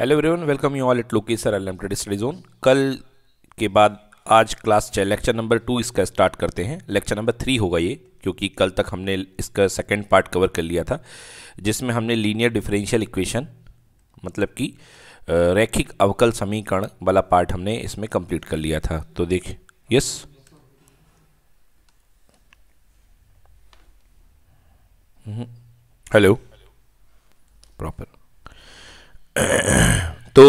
Hello everyone welcome you all it लोकी sir unlimited study zone कल के बाद आज क्लास चाहे लेक्चर नंबर टू इसका स्टार्ट करते हैं लेक्चर नंबर थ्री होगा ये क्योंकि कल तक हमने इसका सेकेंड पार्ट कवर कर लिया था जिसमें हमने लीनियर डिफरेंशियल इक्वेशन मतलब कि रैखिक अवकल समीकरण वाला पार्ट हमने इसमें कंप्लीट कर लिया था तो देखिए यस हेलो प्रॉपर तो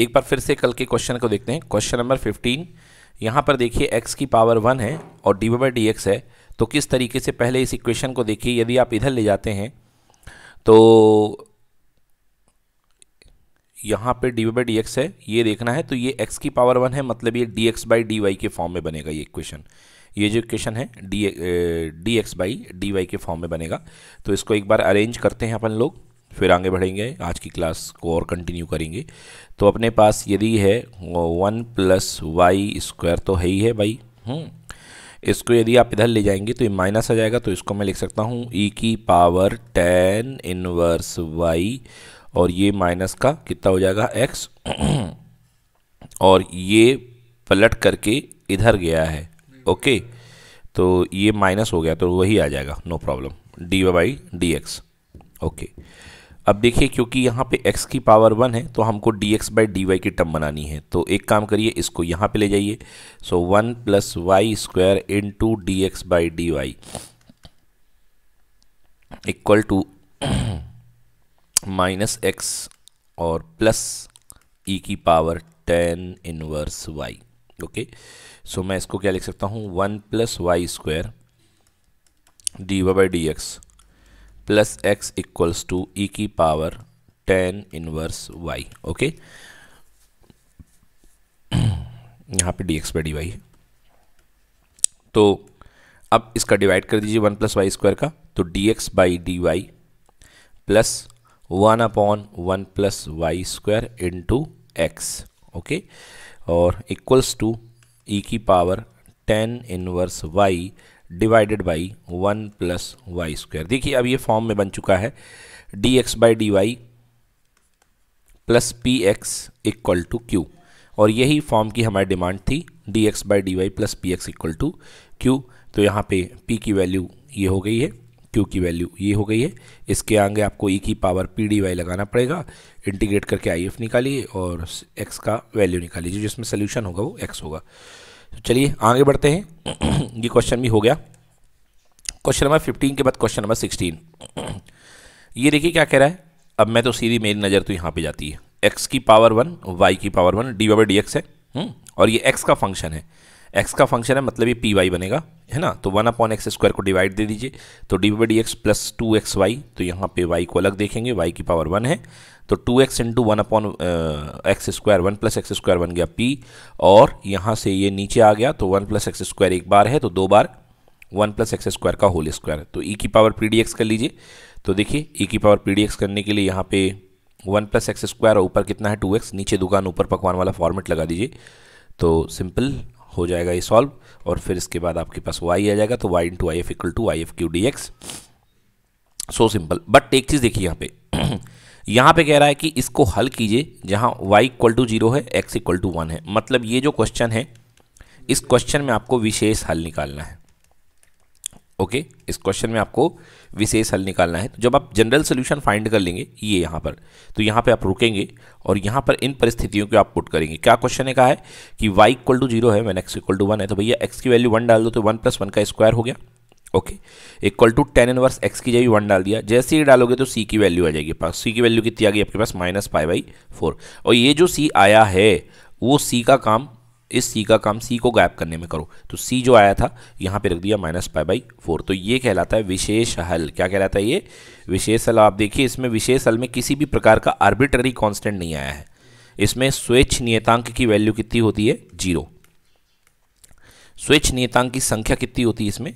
एक बार फिर से कल के क्वेश्चन को देखते हैं क्वेश्चन नंबर फिफ्टीन यहाँ पर देखिए x की पावर वन है और डी बाई डी है तो किस तरीके से पहले इस इक्वेशन को देखिए यदि आप इधर ले जाते हैं तो यहाँ पे डी बाई डी है ये देखना है तो ये x की पावर वन है मतलब ये D x by D Y के फॉर्म में बनेगा ये इक्वेशन ये जो इक्वेशन है D D x by D Y के फॉर्म में बनेगा तो इसको एक बार अरेंज करते हैं अपन लोग फिर आगे बढ़ेंगे आज की क्लास को और कंटिन्यू करेंगे तो अपने पास यदि है वन प्लस वाई स्क्वायर तो है ही है भाई हम्म। इसको यदि आप इधर ले जाएंगे तो ये माइनस आ जाएगा तो इसको मैं लिख सकता हूँ ई e की पावर टेन इनवर्स वाई और ये माइनस का कितना हो जाएगा एक्स और ये पलट करके इधर गया है ओके तो ये माइनस हो गया तो वही आ जाएगा no problem D by D X okay अब देखिए क्योंकि यहाँ पे x की पावर वन है तो हमको dx X by D Y की टर्म बनानी है तो एक काम करिए इसको यहाँ पे ले जाइए so one plus Y square into D x by D Y equal to minus X और प्लस ई e की power tan inverse Y okay so मैं इसको क्या लिख सकता हूँ one plus Y square D Y by D x plus X equals to e की power tan inverse Y okay यहाँ पे D x by D Y है तो अब इसका डिवाइड कर दीजिए वन प्लस वाई स्क्वायर का तो D x by D Y plus one upon one plus Y square into X okay और इक्वल्स टू ई की power tan inverse Y divided by one plus Y square देखिए अब ये form में बन चुका है D x by D Y plus P X equal to Q और यही फॉर्म की हमारी डिमांड थी D x by D Y plus P X equal to Q तो यहाँ पे पी की वैल्यू ये हो गई है क्यू की वैल्यू ये हो गई है इसके आगे आपको ई e की पावर पी डी वाई लगाना पड़ेगा इंटीग्रेट करके आई एफ निकालिए और एक्स का वैल्यू निकालिए जिसमें सोल्यूशन होगा वो एक्स होगा तो चलिए आगे बढ़ते हैं ये क्वेश्चन भी हो गया क्वेश्चन नंबर फिफ्टीन के बाद क्वेश्चन नंबर सिक्सटीन ये देखिए क्या कह रहा है अब मैं तो सीधी मेरी नज़र तो यहाँ पे जाती है एक्स की पावर वन वाई की power one D by D X है हुँ? हम्म, और ये एक्स का फंक्शन है एक्स का फंक्शन है मतलब ये पी वाई बनेगा है ना तो वन अपॉन एक्स स्क्वायर को डिवाइड दे दीजिए तो D by D x plus two x Y तो यहाँ पे वाई को अलग देखेंगे वाई की पावर वन है तो two X into one upon X square one plus X square बन गया पी और यहाँ से ये नीचे आ गया तो वन प्लस एक्स स्क्वायर एक बार है तो दो बार वन प्लस एक्स स्क्वायर का होल स्क्वायर तो ई e की पावर पी डी एक्स कर लीजिए तो देखिए ई e की पावर पी डी एक्स करने के लिए यहाँ पे वन प्लस एक्स स्क्वायर और ऊपर कितना है टू एक्स नीचे दुकान ऊपर पकवान वाला फॉर्मेट लगा दीजिए तो सिंपल हो जाएगा ये सॉल्व और फिर इसके बाद आपके पास वाई आ जाएगा तो Y into I F equal to I F Q D X so simple but एक चीज़ देखिए यहाँ पे यहाँ पे कह रहा है कि इसको हल कीजिए जहाँ y इक्वल टू जीरो है x इक्वल टू वन है मतलब ये जो क्वेश्चन है इस क्वेश्चन में आपको विशेष हल निकालना है ओके इस क्वेश्चन में आपको विशेष हल निकालना है जब आप जनरल सोल्यूशन फाइंड कर लेंगे ये यहाँ पर तो यहाँ पर आप रुकेंगे और यहाँ पर इन परिस्थितियों को आप पुट करेंगे क्या क्वेश्चन ने कहा है कि वाई इक्वल टू जीरो है मैंने एक्स इक्वल टू वन है तो भैया एक्स की वैल्यू वन डाल दो तो वन प्लस वन का स्क्वायर हो गया okay equal to tan inverse X की जगह वन डाल दिया जैसे ही डालोगे तो सी की वैल्यू आ जाएगी पास सी की वैल्यू कितनी आ गई आपके पास माइनस फाइव बाई फोर और ये जो सी आया है वो सी का काम इस सी का काम सी को गैप करने में करो तो सी जो आया था यहाँ पे रख दिया माइनस पाई बाई फोर तो ये कहलाता है विशेष हल क्या कहलाता है ये विशेष हल आप देखिए इसमें विशेष हल में किसी भी प्रकार का आर्बिट्ररी कांस्टेंट नहीं आया है इसमें स्वेच्छ नियतांक की वैल्यू कितनी होती है जीरो स्वेच्छ नियतांक की संख्या कितनी होती है इसमें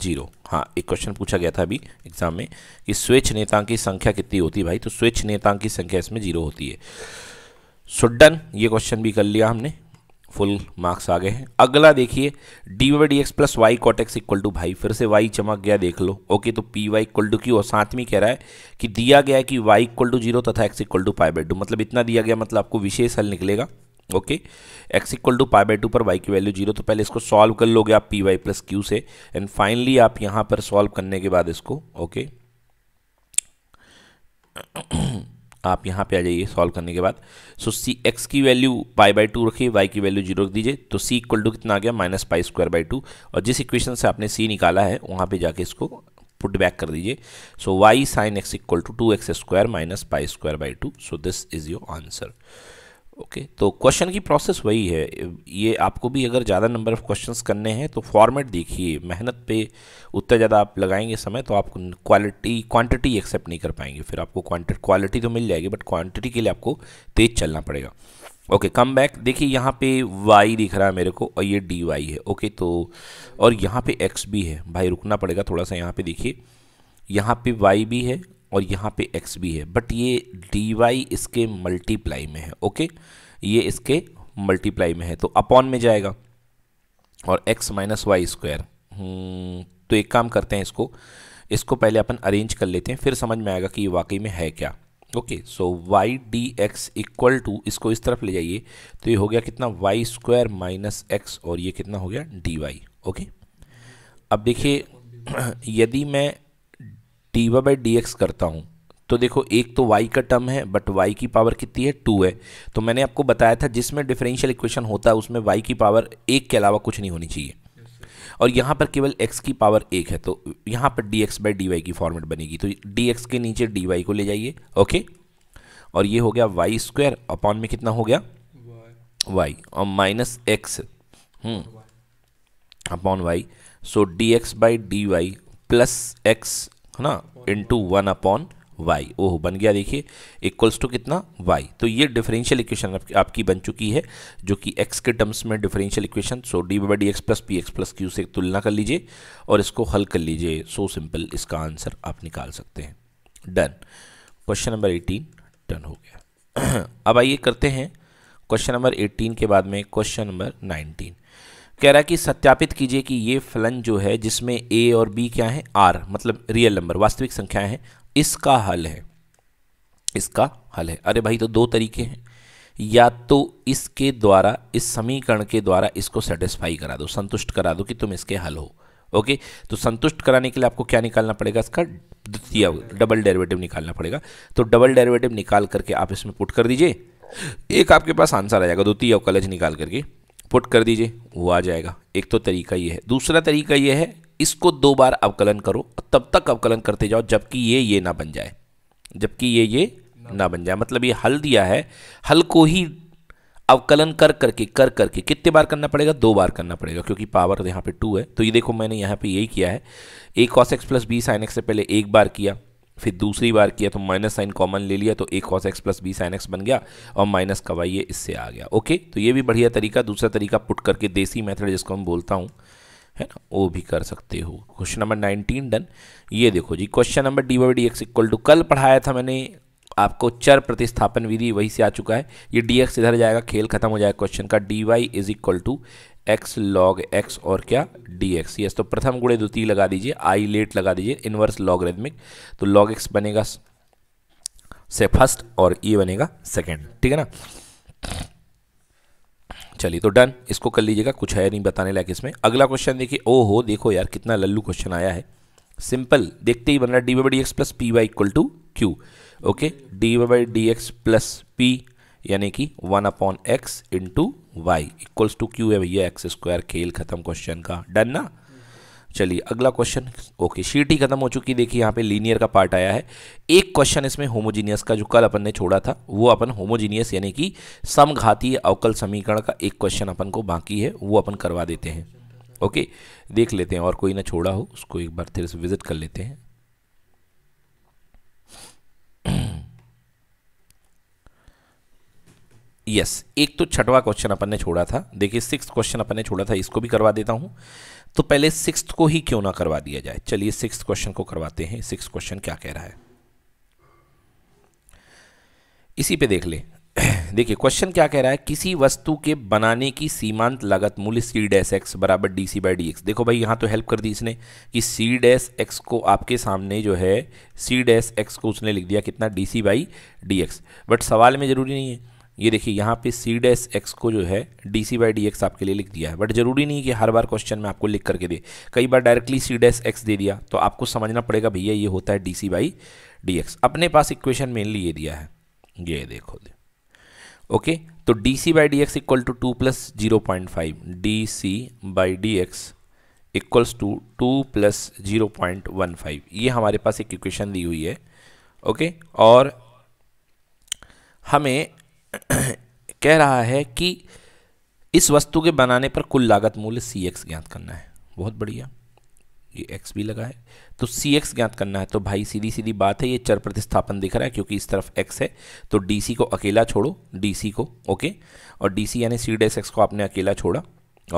जीरो हाँ एक क्वेश्चन पूछा गया था अभी एग्जाम में कि स्वेच्छ नेतांक की संख्या कितनी होती है भाई तो स्वेच्छ नेतांक की संख्या इसमें जीरो होती है सुडन ये क्वेश्चन भी कर लिया हमने फुल मार्क्स आ गए हैं अगला देखिए D Y D x plus Y cot X equal to भाई फिर से वाई चमक गया देख लो ओके तो P Y equal to Q और साथ में कह रहा है कि दिया गया है कि वाई इक्वल टू जीरो तथा X equal to pi by two मतलब इतना दिया गया मतलब आपको विशेष हल निकलेगा okay X equal to pi by two पर वाई की वैल्यू जीरो तो पहले इसको सॉल्व कर लोगे आप पी वाई प्लस क्यू से एंड फाइनली आप यहाँ पर सॉल्व करने के बाद इसको ओके okay? आप यहाँ पे आ जाइए सॉल्व करने के बाद सो सी एक्स की वैल्यू पाई बाई टू रखिए वाई की वैल्यू जीरो रख दीजिए तो सी इक्वल टू कितना आ गया minus pi square by two और जिस इक्वेशन से आपने सी निकाला है वहाँ पे जाके इसको पुट बैक कर दीजिए so y sine x equal to two x square minus pi square by two so this is your answer okay okay, तो क्वेश्चन की प्रोसेस वही है ये आपको भी अगर ज़्यादा नंबर ऑफ़ क्वेश्चंस करने हैं तो फॉर्मेट देखिए मेहनत पे उतना ज़्यादा आप लगाएंगे समय तो आप क्वालिटी क्वांटिटी एक्सेप्ट नहीं कर पाएंगे फिर आपको क्वांटिटी क्वालिटी तो मिल जाएगी बट क्वांटिटी के लिए आपको तेज़ चलना पड़ेगा ओके कम बैक देखिए यहाँ पे वाई दिख रहा है मेरे को और ये डी वाई है ओके तो और यहाँ पर एक्स भी है भाई रुकना पड़ेगा थोड़ा सा यहाँ पर देखिए यहाँ पे वाई भी है और यहाँ पे x भी है बट ये dy इसके मल्टीप्लाई में है ओके ये इसके मल्टीप्लाई में है तो अपॉन में जाएगा और x माइनस वाई स्क्वायर तो एक काम करते हैं इसको इसको पहले अपन अरेंज कर लेते हैं फिर समझ में आएगा कि ये वाकई में है क्या okay so y D x equal to इसको इस तरफ ले जाइए तो ये हो गया कितना वाई स्क्वायर माइनस एक्स और ये कितना हो गया डी वाई ओके अब देखिए यदि मैं टी बाई डी एक्स करता हूँ तो देखो एक तो y का टर्म है बट y की पावर कितनी है टू है तो मैंने आपको बताया था जिसमें डिफरेंशियल इक्वेशन होता है उसमें y की पावर एक के अलावा कुछ नहीं होनी चाहिए और यहाँ पर केवल x की पावर एक है तो यहाँ पर d x by D Y की फॉर्मेट बनेगी तो dx के नीचे dy को ले जाइए ओके और ये हो गया वाई स्क्वायर अपॉन में कितना हो गया वाई और minus x upon y so d x by D Y plus x है ना इंटू वन अपॉन वाई ओह बन गया देखिए इक्वल्स टू कितना वाई तो ये डिफरेंशियल इक्वेशन आपकी बन चुकी है जो कि एक्स के टर्म्स में differential equation so d by D x plus P x plus Q से तुलना कर लीजिए और इसको हल कर लीजिए सो सिंपल इसका आंसर आप निकाल सकते हैं done question number eighteen done हो गया अब आइए करते हैं क्वेश्चन नंबर एटीन के बाद में क्वेश्चन नंबर नाइनटीन कह रहा है कि सत्यापित कीजिए कि ये फलन जो है जिसमें ए और बी क्या है आर मतलब रियल नंबर वास्तविक संख्याएं हैं इसका हल है इसका हल है अरे भाई तो दो तरीके हैं या तो इसके द्वारा इस समीकरण के द्वारा इसको सेटिस्फाई करा दो संतुष्ट करा दो कि तुम इसके हल हो ओके तो संतुष्ट कराने के लिए आपको क्या निकालना पड़ेगा इसका द्वितीय डबल डेरिवेटिव निकालना पड़ेगा तो डबल डेरिवेटिव निकाल करके आप इसमें पुट कर दीजिए एक आपके पास आंसर आ जाएगा द्वितीय अवकलज निकाल करके पुट कर दीजिए वो आ जाएगा एक तो तरीका ये है दूसरा तरीका ये है इसको दो बार अवकलन करो और तब तक अवकलन करते जाओ जबकि ये ये ना बन जाए जबकि ये ये ना बन जाए मतलब ये हल दिया है हल को ही अवकलन कर करके कर करके कितने बार करना पड़ेगा दो बार करना पड़ेगा क्योंकि पावर तो यहाँ पे टू है तो ये देखो मैंने यहाँ पे यही किया है a cos x plus b sine x से पहले एक बार किया फिर दूसरी बार किया तो माइनस साइन कॉमन ले लिया तो a cos x plus b sine x बन गया और माइनस का वाई ये इससे आ गया ओके तो ये भी बढ़िया तरीका दूसरा तरीका पुट करके देसी मेथड जिसको मैं बोलता हूँ है ना वो भी कर सकते हो क्वेश्चन नंबर नाइनटीन डन ये देखो जी question number d Y D x equal to कल पढ़ाया था मैंने आपको चर प्रतिस्थापन विधि वही से आ चुका है ये डी एक्स इधर जाएगा खेल खत्म हो जाएगा क्वेश्चन का d y is equal to x log x और क्या डी एक्स यस तो प्रथम गुणे द्वितीय लगा दीजिए आई लेट लगा दीजिए इनवर्स लॉगरिथमिक तो लॉग एक्स बनेगा से फर्स्ट और ये e बनेगा सेकेंड ठीक है ना चलिए तो डन इसको कर लीजिएगा कुछ है नहीं बताने लायक इसमें अगला क्वेश्चन देखिए ओ हो देखो यार कितना लल्लू क्वेश्चन आया है सिंपल देखते ही बन रहा है d Y D x plus p Y equal to q okay d Y D x plus p यानी कि one upon x into y equals to q है भैया एक्स स्क्वायर खेल खत्म क्वेश्चन का डन ना चलिए अगला क्वेश्चन ओके शीट ही खत्म हो चुकी देखिए यहाँ पे लीनियर का पार्ट आया है एक क्वेश्चन इसमें होमोजीनियस का जो कल अपन ने छोड़ा था वो अपन होमोजीनियस यानी कि समघातीय अवकल समीकरण का एक क्वेश्चन अपन को बाकी है वो अपन करवा देते हैं ओके देख लेते हैं और कोई ना छोड़ा हो उसको एक बार फिर से विजिट कर लेते हैं यस एक तो छठवा क्वेश्चन अपन ने छोड़ा था देखिए सिक्स क्वेश्चन अपन ने छोड़ा था इसको भी करवा देता हूँ तो पहले सिक्स को ही क्यों ना करवा दिया जाए चलिए सिक्स क्वेश्चन को करवाते हैं सिक्स क्वेश्चन क्या कह रहा है इसी पे देख ले देखिए क्वेश्चन क्या कह रहा है किसी वस्तु के बनाने की सीमांत लागत मूल्य सी डैस एक्स बराबर d c by D x देखो भाई यहाँ तो हेल्प कर दी इसने कि सी डैस एक्स को आपके सामने जो है सी डैस एक्स को उसने लिख दिया कितना d c by D x but सवाल में ज़रूरी नहीं है ये देखिए यहाँ पे सी डैस एक्स को जो है d c by D x आपके लिए लिख दिया है बट ज़रूरी नहीं कि हर बार क्वेश्चन में आपको लिख करके दे कई बार डायरेक्टली सी डैस एक्स दे दिया तो आपको समझना पड़ेगा भैया ये होता है d c by D x अपने पास इक्वेशन मेनली ये दिया है ये देखो दे ओके तो d c by D x equal to two plus zero point five d c by D x equals to two plus zero point one five ये हमारे पास एक इक्वेशन दी हुई है ओके और हमें कह रहा है कि इस वस्तु के बनाने पर कुल लागत मूल्य सी एक्स ज्ञात करना है बहुत बढ़िया ये एक्स भी लगा है तो सी एक्स ज्ञात करना है तो भाई सीधी सीधी बात है ये चर प्रतिस्थापन दिख रहा है क्योंकि इस तरफ एक्स है तो डी सी को अकेला छोड़ो डी सी को ओके और डी सी यानी सी डेस एक्स को आपने अकेला छोड़ा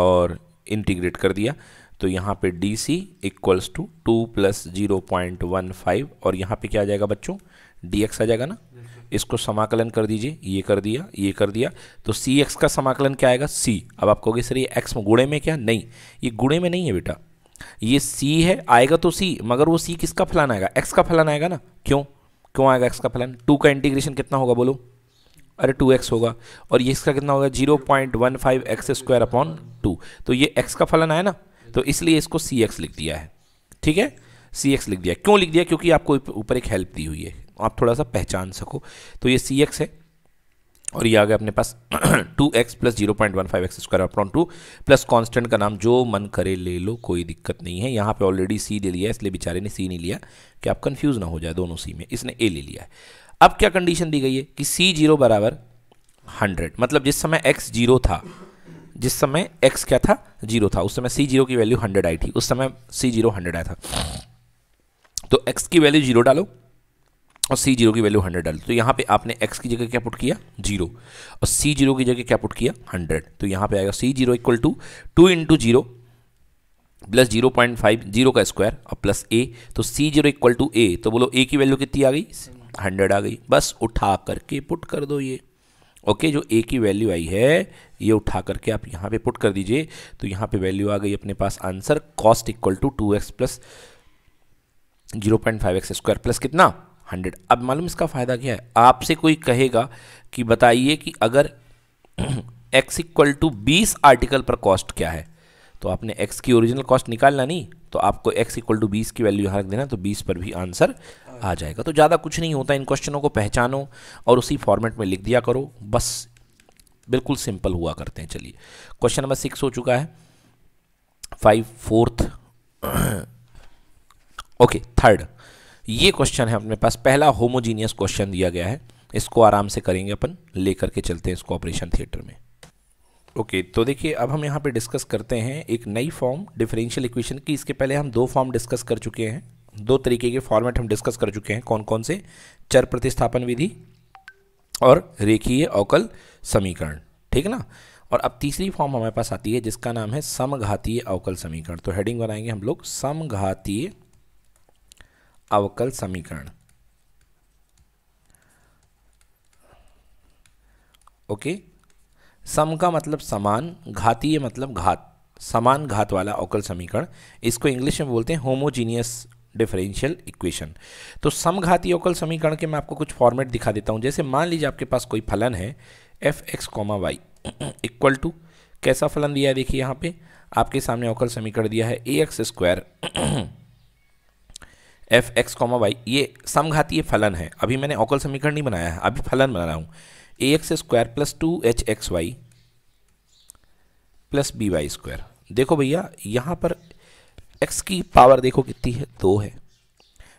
और इंटीग्रेट कर दिया तो यहाँ पे d c equals to two plus zero point one five और यहाँ पे क्या आ जाएगा बच्चों डी एक्स आ जाएगा ना इसको समाकलन कर दीजिए ये कर दिया ये कर दिया तो सी एक्स का समाकलन क्या आएगा सी अब आप कहोगे सर ये एक्स गुड़े में क्या नहीं ये गुड़े में नहीं है बेटा ये सी है आएगा तो सी मगर वो सी किसका फलन आएगा एक्स का फलन आएगा ना क्यों क्यों आएगा एक्स का फलन टू का इंटीग्रेशन कितना होगा बोलो अरे टू एक्स होगा और ये इसका कितना होगा zero point one five x square upon two तो ये एक्स का फलन आया ना तो इसलिए इसको सी एक्स लिख दिया है ठीक है सी एक्स लिख दिया क्यों लिख दिया क्योंकि आपको ऊपर एक हेल्प दी हुई है आप थोड़ा सा पहचान सको तो ये सी एक्स है और ये आ गया अपने पास two x plus zero point one five x square upon two plus constant का नाम जो मन करे ले लो कोई दिक्कत नहीं है यहाँ पे ऑलरेडी सी ले लिया है इसलिए बेचारे ने सी नहीं लिया कि आप कंफ्यूज ना हो जाए दोनों सी में इसने ए ले लिया है अब क्या कंडीशन दी गई है कि सी जीरो बराबर हंड्रेड मतलब जिस समय एक्स जीरो था जिस समय एक्स क्या था जीरो था उस समय सी जीरो की वैल्यू हंड्रेड आई थी उस समय सी जीरो हंड्रेड आया था तो एक्स की वैल्यू जीरो डालो और सी जीरो की वैल्यू हंड्रेड डाल तो यहाँ पे आपने एक्स की जगह क्या पुट किया जीरो और सी जीरो की जगह क्या पुट किया हंड्रेड तो यहाँ पे आएगा c zero equal to two into zero plus zero point five zero का स्क्वायर और प्लस ए तो c zero equal to a तो बोलो ए की वैल्यू कितनी आ गई हंड्रेड आ गई बस उठा करके पुट कर दो ये ओके जो ए की वैल्यू आई है ये उठा करके आप यहाँ पे पुट कर दीजिए तो यहाँ पे वैल्यू आ गई अपने पास answer cost equal to two x plus zero point five x square plus कितना हंड्रेड अब मालूम इसका फ़ायदा क्या है आपसे कोई कहेगा कि बताइए कि अगर एक्स इक्वल टू बीस आर्टिकल पर कॉस्ट क्या है तो आपने एक्स की ओरिजिनल कॉस्ट निकालना नहीं तो आपको एक्स इक्वल टू बीस की वैल्यू यहाँ रख देना तो बीस पर भी आंसर आ जाएगा तो ज़्यादा कुछ नहीं होता इन क्वेश्चनों को पहचानो और उसी फॉर्मेट में लिख दिया करो बस बिल्कुल सिंपल हुआ करते हैं चलिए क्वेश्चन नंबर सिक्स हो चुका है फाइव फोर्थ ओके थर्ड ये क्वेश्चन है अपने पास पहला होमोजीनियस क्वेश्चन दिया गया है इसको आराम से करेंगे अपन लेकर के चलते हैं इसको ऑपरेशन थिएटर में ओके okay, तो देखिए अब हम यहाँ पे डिस्कस करते हैं एक नई फॉर्म डिफरेंशियल इक्वेशन की इसके पहले हम दो फॉर्म डिस्कस कर चुके हैं दो तरीके के फॉर्मेट हम डिस्कस कर चुके हैं कौन कौन से चर प्रतिस्थापन विधि और रेखीय अवकल समीकरण ठीक ना और अब तीसरी फॉर्म हमारे पास आती है जिसका नाम है समघातीय अवकल समीकरण तो हेडिंग बनाएंगे हम लोग समघातीय अवकल समीकरण ओके सम का मतलब समान घातीय मतलब घात समान घात वाला अवकल समीकरण इसको इंग्लिश में बोलते हैं होमोजीनियस डिफरेंशियल इक्वेशन तो समघाती अवकल समीकरण के मैं आपको कुछ फॉर्मेट दिखा देता हूं जैसे मान लीजिए आपके पास कोई फलन है f x comma y equal to कैसा फलन दिया है देखिए यहाँ पे आपके सामने अवकल समीकरण दिया है a x square f x comma y ये समघातीय फलन है अभी मैंने ओकल समीकरण नहीं बनाया है अभी फलन बना रहा हूँ a x square plus two h x y plus b y square देखो भैया यहाँ पर एक्स की पावर देखो कितनी है दो है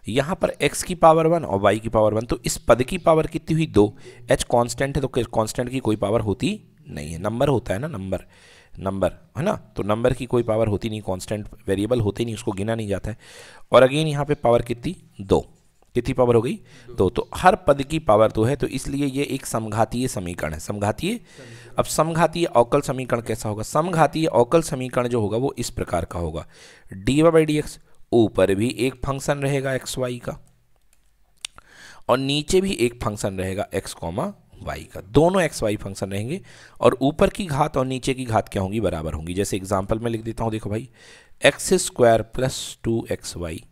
यहाँ पर एक्स की पावर वन और वाई की पावर वन तो इस पद की पावर कितनी हुई दो एच कांस्टेंट है तो कांस्टेंट की कोई पावर होती नहीं है नंबर होता है ना नंबर नंबर है ना तो नंबर की कोई पावर होती नहीं कांस्टेंट वेरिएबल होते नहीं उसको गिना नहीं जाता है और अगेन यहाँ पे पावर कितनी दो कितनी पावर हो गई दो तो हर पद की पावर दो तो है तो इसलिए ये एक समघातीय समीकरण है समघातीय अब समघातीय अवकल समीकरण कैसा होगा समघातीय अवकल समीकरण जो होगा वो इस प्रकार का होगा डी वाई डी एक्स ऊपर भी एक फंक्शन रहेगा एक्स वाई का और नीचे भी एक फंक्शन रहेगा एक्स कॉमा वाई का दोनों एक्स वाई फंक्शन रहेंगे और ऊपर की घात और नीचे की घात क्या होंगी बराबर होंगी जैसे एग्जाम्पल में लिख देता हूँ देखो भाई x square plus two x y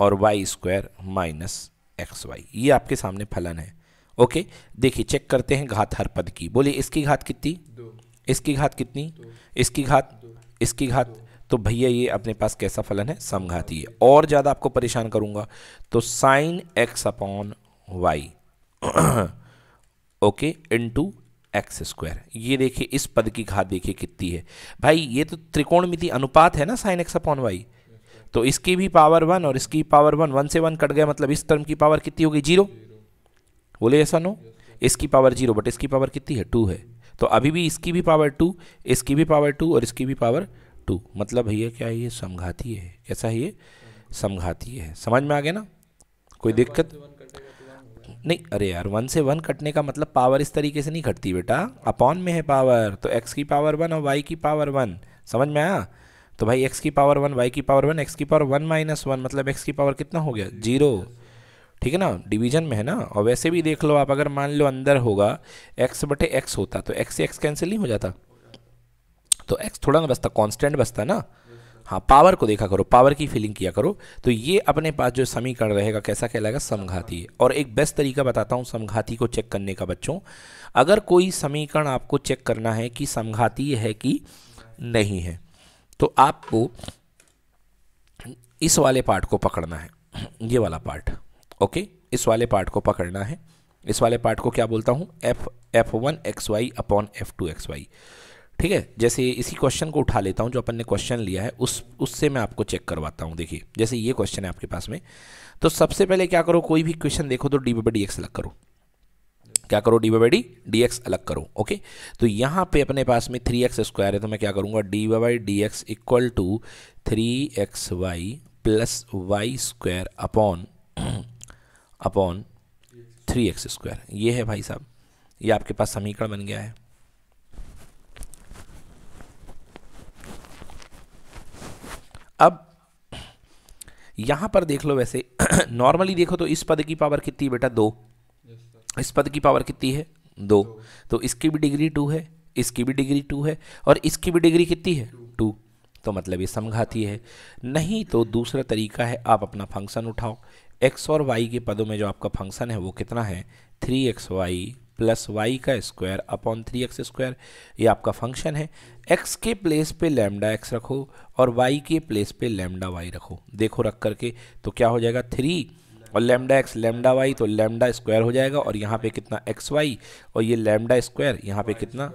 और y square minus x y ये आपके सामने फलन है ओके देखिए चेक करते हैं घात हर पद की बोलिए इसकी घात कितनी इसकी घात कितनी इसकी घात इसकी घात तो भैया ये अपने पास कैसा फलन है समघाती है और ज़्यादा आपको परेशान करूँगा तो sine x upon y okay two x square ये देखिए इस पद की घात देखिए कितनी है भाई ये तो त्रिकोणमिति अनुपात है ना साइन एक्स अपॉन वाई तो इसकी भी पावर वन और इसकी पावर वन वन से वन कट गया मतलब इस टर्म की पावर कितनी होगी जीरो बोले ऐसा नो इसकी पावर जीरो बट इसकी पावर कितनी है टू है तो अभी भी इसकी भी पावर टू इसकी भी पावर टू और इसकी भी पावर टू मतलब भैया क्या ये समघाती है कैसा है ये समघाती है समझ में आ गया ना कोई हाँ, दिक्कत तो नहीं अरे यार वन से वन कटने का मतलब पावर इस तरीके से नहीं घटती बेटा अपॉन में है पावर तो एक्स की पावर वन और वाई की पावर वन समझ में आया तो भाई एक्स की पावर वन वाई की पावर वन एक्स की पावर वन माइनस वन मतलब एक्स की पावर कितना हो गया जीरो ठीक है ना डिवीजन में है ना और वैसे भी देख लो आप अगर मान लो अंदर होगा एक्स बटे एक्स होता तो एक्स से एक्स कैंसिल नहीं हो जाता तो एक्स थोड़ा ना बचता कॉन्स्टेंट बचता ना हाँ पावर को देखा करो पावर की फीलिंग किया करो तो ये अपने पास जो समीकरण रहेगा कैसा कहलाएगा समघाती और एक बेस्ट तरीका बताता हूँ समघाती को चेक करने का बच्चों अगर कोई समीकरण आपको चेक करना है कि समघाती है कि नहीं है तो आपको इस वाले पार्ट को पकड़ना है ये वाला पार्ट ओके इस वाले पार्ट को पकड़ना है इस वाले पार्ट को क्या बोलता हूँ f f one x y upon f two x y ठीक है जैसे इसी क्वेश्चन को उठा लेता हूँ जो अपन ने क्वेश्चन लिया है उस उससे मैं आपको चेक करवाता हूँ देखिए जैसे ये क्वेश्चन है आपके पास में तो सबसे पहले क्या करो कोई भी क्वेश्चन देखो तो डी बाई डी एक्स अलग करो क्या करो d by d D x अलग करो ओके तो यहाँ पे अपने पास में थ्री एक्स स्क्वायर है तो मैं क्या करूँगा d by D x equal to three x y plus Y square upon upon three x square ये है भाई साहब ये आपके पास समीकरण बन गया है अब यहाँ पर देख लो वैसे नॉर्मली देखो तो इस पद की पावर कितनी बेटा दो इस पद की पावर कितनी है दो तो इसकी भी डिग्री टू है इसकी भी डिग्री टू है और इसकी भी डिग्री कितनी है टू तो मतलब ये समघाती है नहीं तो दूसरा तरीका है आप अपना फंक्शन उठाओ एक्स और वाई के पदों में जो आपका फंक्शन है वो कितना है three x y plus y का square upon three x square ये आपका फंक्शन है एक्स के प्लेस पे लैमडा एक्स रखो और वाई के प्लेस पे लैमडा वाई रखो देखो रख करके तो क्या हो जाएगा थ्री और लैमडा एक्स लेमडा वाई तो लैमडा स्क्वायर हो जाएगा और यहाँ पे कितना एक्स वाई और ये लेमडा स्क्वायर यहाँ पे कितना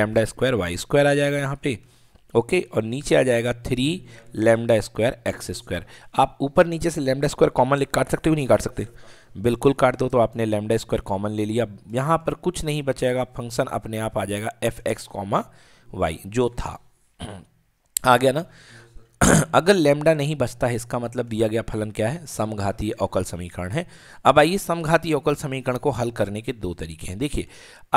लेमडा स्क्वायर वाई स्क्वायर आ जाएगा यहाँ पे ओके okay, और नीचे आ जाएगा three lambda square x square आप ऊपर नीचे से लेमडा स्क्वायर कॉमन लिख काट सकते हो नहीं काट सकते बिल्कुल काट दो तो आपने लेमडा स्क्वायर कॉमन ले लिया यहाँ पर कुछ नहीं बचेगा फंक्शन अपने आप आ जाएगा एफ एक्स कॉमा वाई जो था आ गया ना अगर लेमडा नहीं बचता है इसका मतलब दिया गया फलन क्या है समघातीय अवकल समीकरण है अब आइए समघातीय अवकल समीकरण को हल करने के दो तरीके हैं देखिए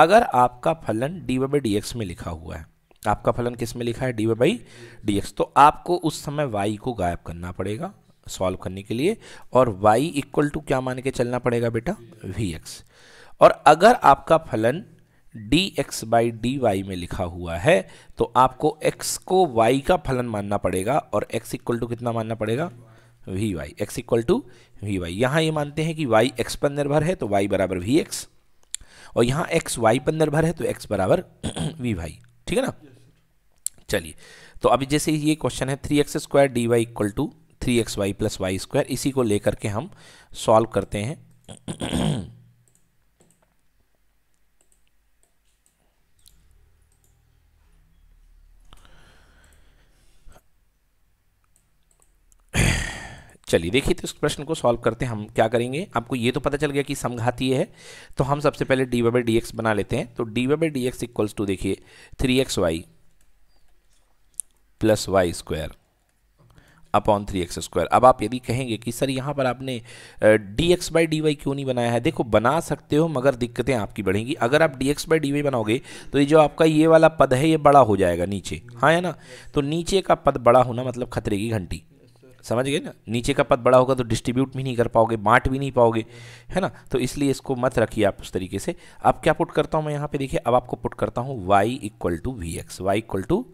अगर आपका फलन डी वाई डी एक्स में लिखा हुआ है आपका फलन किस में लिखा है d Y by D x तो आपको उस समय वाई को गायब करना पड़ेगा सॉल्व करने के लिए और y इक्वल टू क्या मान के चलना पड़ेगा बेटा वी एक्स और अगर आपका फलन d x by D y में लिखा हुआ है तो आपको x को y का फलन मानना पड़ेगा और x इक्वल टू कितना मानना पड़ेगा v y x equal to v y यहाँ ये मानते हैं कि y x पर निर्भर है तो y बराबर वी एक्स और यहाँ x y पर निर्भर है तो x बराबर वी वाई ठीक है ना चलिए तो अभी जैसे ये क्वेश्चन है three x square D Y equal to three x y plus Y square इसी को लेकर के हम सॉल्व करते हैं चलिए देखिए तो इस प्रश्न को सॉल्व करते हैं हम क्या करेंगे आपको ये तो पता चल गया कि समघाती है तो हम सबसे पहले डी वाई डी एक्स बना लेते हैं तो d Y D x equals to देखिए three x y plus Y square upon three x square अब आप यदि कहेंगे कि सर यहाँ पर आपने d x by D y क्यों नहीं बनाया है देखो बना सकते हो मगर दिक्कतें आपकी बढ़ेंगी अगर आप d x by D y बनाओगे तो ये जो आपका ये वाला पद है ये बड़ा हो जाएगा नीचे हाँ है ना तो नीचे का पद बड़ा होना मतलब खतरे की घंटी समझ गए ना नीचे का पद बड़ा होगा तो डिस्ट्रीब्यूट भी नहीं कर पाओगे बांट भी नहीं पाओगे है ना तो इसलिए इसको मत रखिए आप उस तरीके से अब क्या पुट करता हूँ मैं यहाँ पे देखिए अब आपको पुट करता हूँ y equal to v x y equal to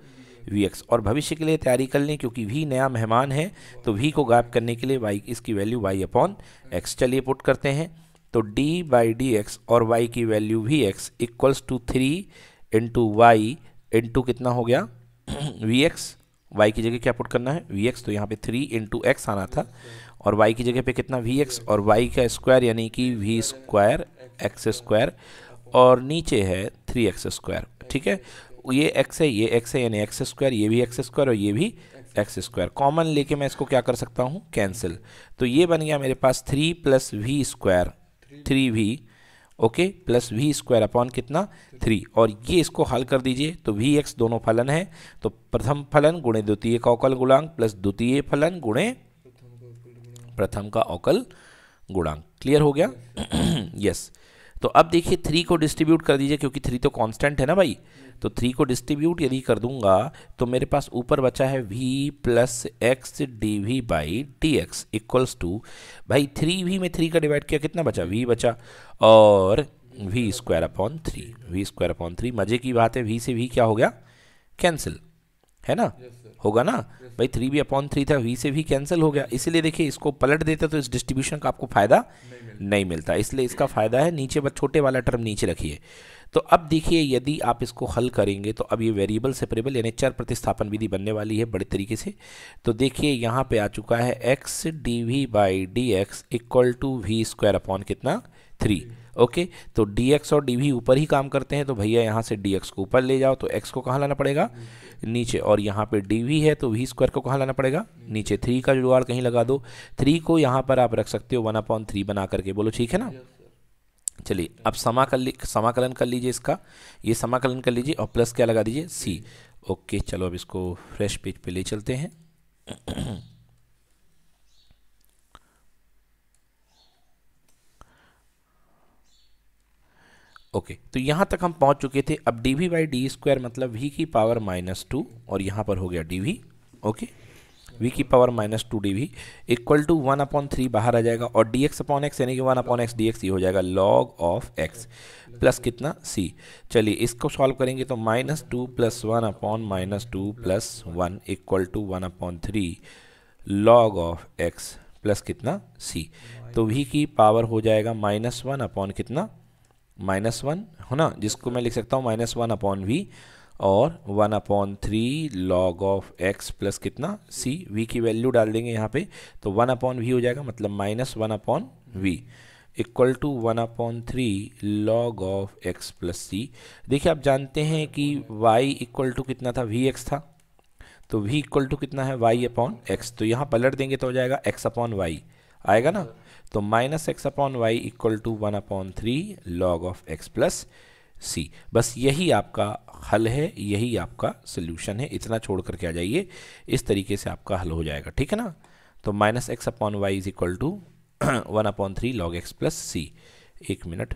v और भविष्य के लिए तैयारी कर लें क्योंकि वी नया मेहमान है तो वी को गायब करने के लिए वाई इसकी वैल्यू वाई अपॉन एक्स चलिए पुट करते हैं तो डी बाई डी एक्स और वाई की value v x equals to three into y into कितना हो गया वी एक्स वाई की जगह क्या पुट करना है वी एक्स तो यहाँ पे थ्री इंटू एक्स आना था और वाई की जगह पे कितना वी एक्स और वाई का स्क्वायर यानी कि वी स्क्वायर एक्स स्क्वायर और नीचे है थ्री एक्स स्क्वायर ठीक है ये एक्स है ये एक्स है यानी एक्स स्क्वायर ये भी एक्स स्क्वायर और ये भी एक्स स्क्वायर कॉमन लेके मैं इसको क्या कर सकता हूँ कैंसिल तो ये बन गया मेरे पास three plus v square three v okay plus v square upon कितना थ्री और ये इसको हल कर दीजिए तो वी एक्स दोनों फलन है तो प्रथम फलन गुणे द्वितीय का अवकल गुणांक प्लस द्वितीय फलन गुणे प्रथम का अवकल गुणांक क्लियर हो गया यस तो अब देखिए थ्री को डिस्ट्रीब्यूट कर दीजिए क्योंकि थ्री तो कांस्टेंट है ना भाई तो थ्री को डिस्ट्रीब्यूट यदि कर दूंगा तो मेरे पास ऊपर बचा है v plus x d v by D x equals to भाई थ्री वी में थ्री का डिवाइड किया कितना बचा वी बचा और v square upon three v square upon three मज़े की बात है वी से वी क्या हो गया कैंसिल है ना yes, होगा ना yes, भाई थ्री भी अपॉन थ्री था वी से भी कैंसिल हो गया इसलिए देखिए इसको पलट देते तो इस डिस्ट्रीब्यूशन का आपको फायदा नहीं मिलता, नहीं मिलता। इसलिए इसका फायदा है नीचे बस छोटे वाला टर्म नीचे रखिए तो अब देखिए यदि आप इसको हल करेंगे तो अब ये वेरिएबल सेपरेबल यानी चर प्रतिस्थापन विधि बनने वाली है बड़े तरीके से तो देखिए यहाँ पे आ चुका है x d v by D x equal to v square upon कितना थ्री ओके तो डी एक्स और डी वी ऊपर ही काम करते हैं तो भैया यहाँ से डी एक्स को ऊपर ले जाओ तो एक्स को कहाँ लाना पड़ेगा नीचे और यहाँ पे डी वी है तो वी स्क्वायर को कहाँ लाना पड़ेगा नीचे थ्री का जुगाड़ कहीं लगा दो थ्री को यहाँ पर आप रख सकते हो वन अपॉन थ्री बना करके बोलो ठीक है ना चलिए अब समाकल समाकलन कर लीजिए इसका ये समाकलन कर लीजिए और प्लस क्या लगा दीजिए सी ओके चलो अब इसको फ्रेश पेज पे ले चलते हैं ओके तो यहाँ तक हम पहुँच चुके थे अब d v by d square मतलब वी की पावर माइनस टू और यहाँ पर हो गया डी वी ओके वी की power minus two d v equal to one upon three बाहर आ जाएगा और डी एक्स अपॉन एक्स यानी कि one upon x d x ये हो जाएगा लॉग ऑफ एक्स प्लस कितना सी चलिए इसको सॉल्व करेंगे तो minus two plus one upon minus two plus one equal to one upon three log of x plus कितना सी तो वी की पावर हो जाएगा माइनस वन अपॉन कितना माइनस वन है ना जिसको मैं लिख सकता हूँ माइनस वन अपॉन वी और one upon three log of x plus कितना सी वी की वैल्यू डाल देंगे यहाँ पे तो वन अपॉन वी हो जाएगा मतलब minus one upon v equal to one upon three log of x plus c देखिए आप जानते हैं कि वाई इक्वल टू कितना था वी एक्स था तो वी इक्वल टू कितना है वाई अपॉन एक्स तो यहाँ पलट देंगे तो हो जाएगा एक्स अपॉन वाई आएगा ना तो minus x upon y equal to one upon three log of x plus c बस यही आपका हल है यही आपका सोल्यूशन है इतना छोड़ करके आ जाइए इस तरीके से आपका हल हो जाएगा ठीक है ना तो minus x upon y is equal to one upon three log x plus c एक मिनट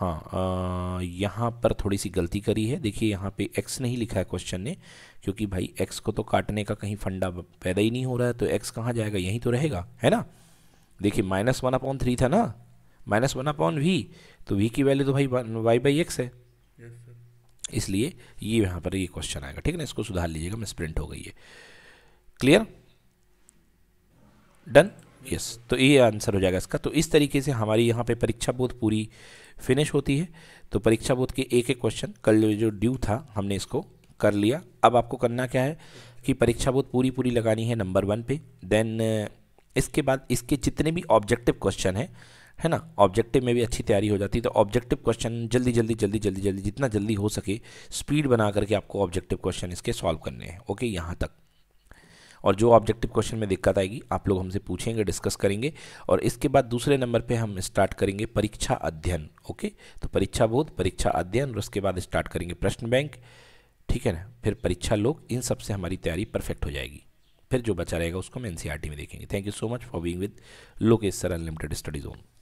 हाँ यहाँ पर थोड़ी सी गलती करी है देखिए यहाँ पे x नहीं लिखा है क्वेश्चन ने क्योंकि भाई x को तो काटने का कहीं फंडा पैदा ही नहीं हो रहा है तो x कहाँ जाएगा यहीं तो रहेगा है ना देखिए माइनस वन अपॉन थ्री था ना माइनस वन अपॉन वी तो वी की वैल्यू तो भाई वाई बाई एक्स है इसलिए ये यहाँ पर ये क्वेश्चन आएगा ठीक है ना इसको सुधार लीजिएगा मिस प्रिंट हो गई है क्लियर डन यस तो ये आंसर हो जाएगा इसका तो इस तरीके से हमारी यहाँ पे परीक्षा बोध पूरी फिनिश होती है तो परीक्षा बोध के एक एक क्वेश्चन कल जो ड्यू था हमने इसको कर लिया अब आपको करना क्या है कि परीक्षा बोध पूरी पूरी लगानी है नंबर वन पे देन इसके बाद इसके जितने भी ऑब्जेक्टिव क्वेश्चन हैं है ना ऑब्जेक्टिव में भी अच्छी तैयारी हो जाती है तो ऑब्जेक्टिव क्वेश्चन जल्दी जल्दी जल्दी जल्दी जल्दी जितना जल्दी हो सके स्पीड बना करके आपको ऑब्जेक्टिव क्वेश्चन इसके सॉल्व करने हैं ओके यहाँ तक और जो ऑब्जेक्टिव क्वेश्चन में दिक्कत आएगी आप लोग हमसे पूछेंगे डिस्कस करेंगे और इसके बाद दूसरे नंबर पे हम स्टार्ट करेंगे परीक्षा अध्ययन ओके तो परीक्षा बोध परीक्षा अध्ययन और उसके बाद स्टार्ट करेंगे प्रश्न बैंक ठीक है ना फिर परीक्षा लोग इन सब से हमारी तैयारी परफेक्ट हो जाएगी फिर जो बचा रहेगा उसको हम एन e में देखेंगे thank you so much for being with Lokesh sir unlimited studies own